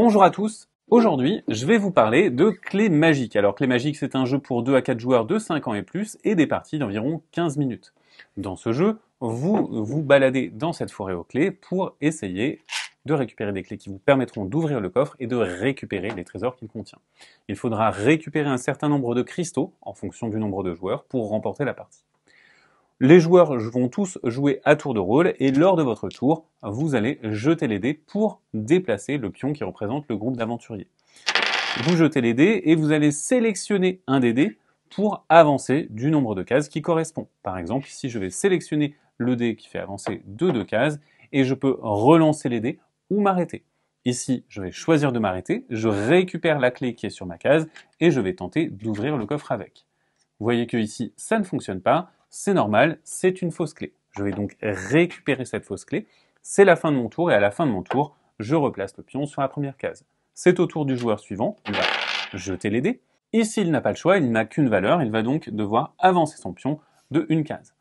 Bonjour à tous. Aujourd'hui, je vais vous parler de Clé Magique. Alors, Clé Magique, c'est un jeu pour 2 à 4 joueurs de 5 ans et plus et des parties d'environ 15 minutes. Dans ce jeu, vous vous baladez dans cette forêt aux clés pour essayer de récupérer des clés qui vous permettront d'ouvrir le coffre et de récupérer les trésors qu'il contient. Il faudra récupérer un certain nombre de cristaux en fonction du nombre de joueurs pour remporter la partie. Les joueurs vont tous jouer à tour de rôle et lors de votre tour, vous allez jeter les dés pour déplacer le pion qui représente le groupe d'aventuriers. Vous jetez les dés et vous allez sélectionner un des dés pour avancer du nombre de cases qui correspond. Par exemple, ici, je vais sélectionner le dé qui fait avancer de cases et je peux relancer les dés ou m'arrêter. Ici, je vais choisir de m'arrêter, je récupère la clé qui est sur ma case et je vais tenter d'ouvrir le coffre avec. Vous voyez que ici, ça ne fonctionne pas, c'est normal, c'est une fausse clé. Je vais donc récupérer cette fausse clé. C'est la fin de mon tour et à la fin de mon tour, je replace le pion sur la première case. C'est au tour du joueur suivant, il va jeter les dés. Ici, il n'a pas le choix, il n'a qu'une valeur, il va donc devoir avancer son pion de une case.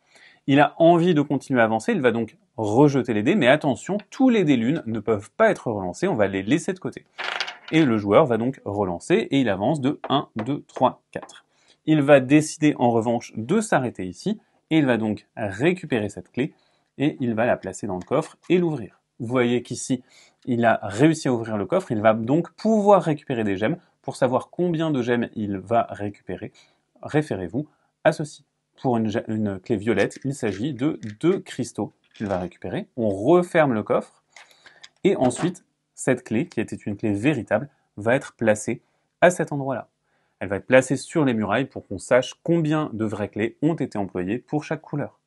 Il a envie de continuer à avancer, il va donc rejeter les dés, mais attention, tous les dés lunes ne peuvent pas être relancés, on va les laisser de côté. Et le joueur va donc relancer et il avance de 1, 2, 3, 4. Il va décider en revanche de s'arrêter ici et il va donc récupérer cette clé et il va la placer dans le coffre et l'ouvrir. Vous voyez qu'ici, il a réussi à ouvrir le coffre. Il va donc pouvoir récupérer des gemmes. Pour savoir combien de gemmes il va récupérer, référez-vous à ceci. Pour une, clé violette, il s'agit de deux cristaux qu'il va récupérer. On referme le coffre et ensuite, cette clé, qui était une clé véritable, va être placée à cet endroit-là. Elle va être placée sur les murailles pour qu'on sache combien de vraies clés ont été employées pour chaque couleur.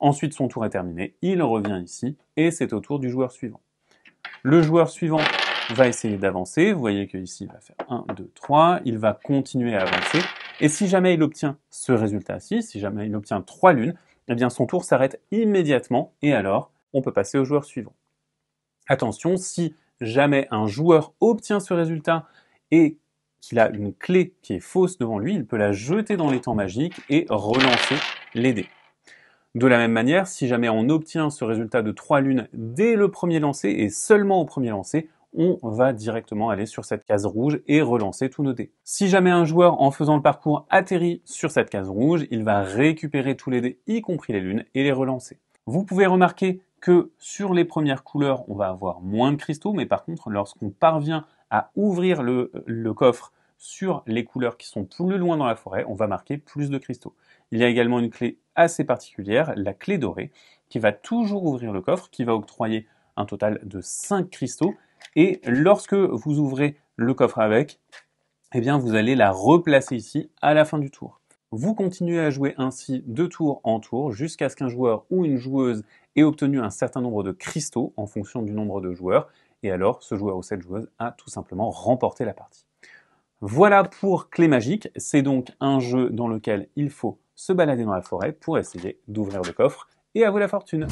Ensuite, son tour est terminé, il revient ici, et c'est au tour du joueur suivant. Le joueur suivant va essayer d'avancer, vous voyez qu'ici il va faire 1, 2, 3, il va continuer à avancer, et si jamais il obtient ce résultat-ci, si jamais il obtient 3 lunes, eh bien son tour s'arrête immédiatement, et alors on peut passer au joueur suivant. Attention, si jamais un joueur obtient ce résultat et qu'il a une clé qui est fausse devant lui, il peut la jeter dans les temps magiques et relancer les dés. De la même manière, si jamais on obtient ce résultat de 3 lunes dès le premier lancer et seulement au premier lancer, on va directement aller sur cette case rouge et relancer tous nos dés. Si jamais un joueur, en faisant le parcours, atterrit sur cette case rouge, il va récupérer tous les dés, y compris les lunes, et les relancer. Vous pouvez remarquer que sur les premières couleurs, on va avoir moins de cristaux, mais par contre, lorsqu'on parvient à ouvrir le, coffre sur les couleurs qui sont plus loin dans la forêt, on va marquer plus de cristaux. Il y a également une clé assez particulière, la clé dorée, qui va toujours ouvrir le coffre, qui va octroyer un total de 5 cristaux. Et lorsque vous ouvrez le coffre avec, eh bien vous allez la replacer ici à la fin du tour. Vous continuez à jouer ainsi de tour en tour jusqu'à ce qu'un joueur ou une joueuse et obtenu un certain nombre de cristaux en fonction du nombre de joueurs. Et alors, ce joueur ou cette joueuse a tout simplement remporté la partie. Voilà pour Clé Magique. C'est donc un jeu dans lequel il faut se balader dans la forêt pour essayer d'ouvrir le coffre et à vous la fortune.